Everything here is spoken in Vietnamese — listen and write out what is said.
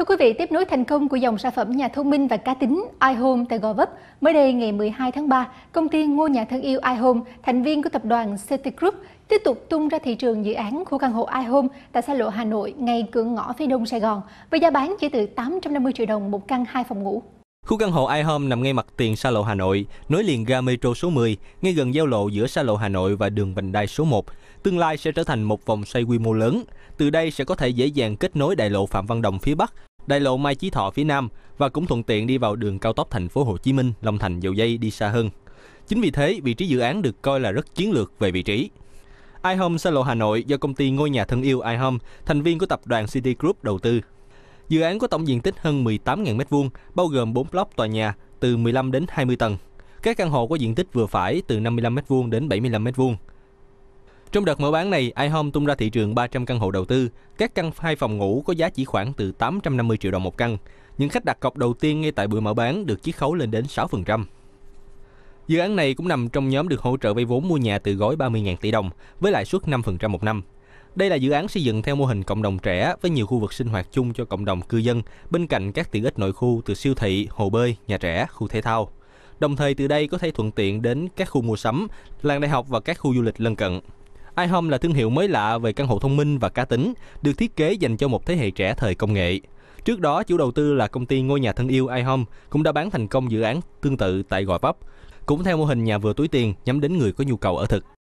Thưa quý vị, tiếp nối thành công của dòng sản phẩm nhà thông minh và cá tính iHome tại Gò Vấp, mới đây ngày 12 tháng 3, công ty ngôi nhà thân yêu iHome, thành viên của tập đoàn City Group, tiếp tục tung ra thị trường dự án khu căn hộ iHome tại xa lộ Hà Nội, ngay cửa ngõ phía đông Sài Gòn, với giá bán chỉ từ 850 triệu đồng một căn 2 phòng ngủ. Khu căn hộ iHome nằm ngay mặt tiền xa lộ Hà Nội, nối liền ga metro số 10, ngay gần giao lộ giữa xa lộ Hà Nội và đường vành đai số 1. Tương lai sẽ trở thành một vòng xoay quy mô lớn. Từ đây sẽ có thể dễ dàng kết nối đại lộ Phạm Văn Đồng phía Bắc Đại lộ Mai Chí Thọ phía Nam và cũng thuận tiện đi vào đường cao tốc thành phố Hồ Chí Minh, Long Thành, Dầu Dây đi xa hơn. Chính vì thế, vị trí dự án được coi là rất chiến lược về vị trí. iHome xa lộ Hà Nội do công ty ngôi nhà thân yêu iHome, thành viên của tập đoàn City Group đầu tư. Dự án có tổng diện tích hơn 18.000 m2, bao gồm 4 block tòa nhà từ 15 đến 20 tầng. Các căn hộ có diện tích vừa phải từ 55 m2 đến 75 m2. Trong đợt mở bán này, iHome tung ra thị trường 300 căn hộ đầu tư. Các căn hai phòng ngủ có giá chỉ khoảng từ 850 triệu đồng một căn. Những khách đặt cọc đầu tiên ngay tại buổi mở bán được chiết khấu lên đến 6%. Dự án này cũng nằm trong nhóm được hỗ trợ vay vốn mua nhà từ gói 30.000 tỷ đồng với lãi suất 5% một năm. Đây là dự án xây dựng theo mô hình cộng đồng trẻ với nhiều khu vực sinh hoạt chung cho cộng đồng cư dân bên cạnh các tiện ích nội khu từ siêu thị, hồ bơi, nhà trẻ, khu thể thao. Đồng thời từ đây có thể thuận tiện đến các khu mua sắm, làng đại học và các khu du lịch lân cận iHome là thương hiệu mới lạ về căn hộ thông minh và cá tính, được thiết kế dành cho một thế hệ trẻ thời công nghệ. Trước đó, chủ đầu tư là công ty ngôi nhà thân yêu iHome cũng đã bán thành công dự án tương tự tại Gò Vấp, cũng theo mô hình nhà vừa túi tiền nhắm đến người có nhu cầu ở thực.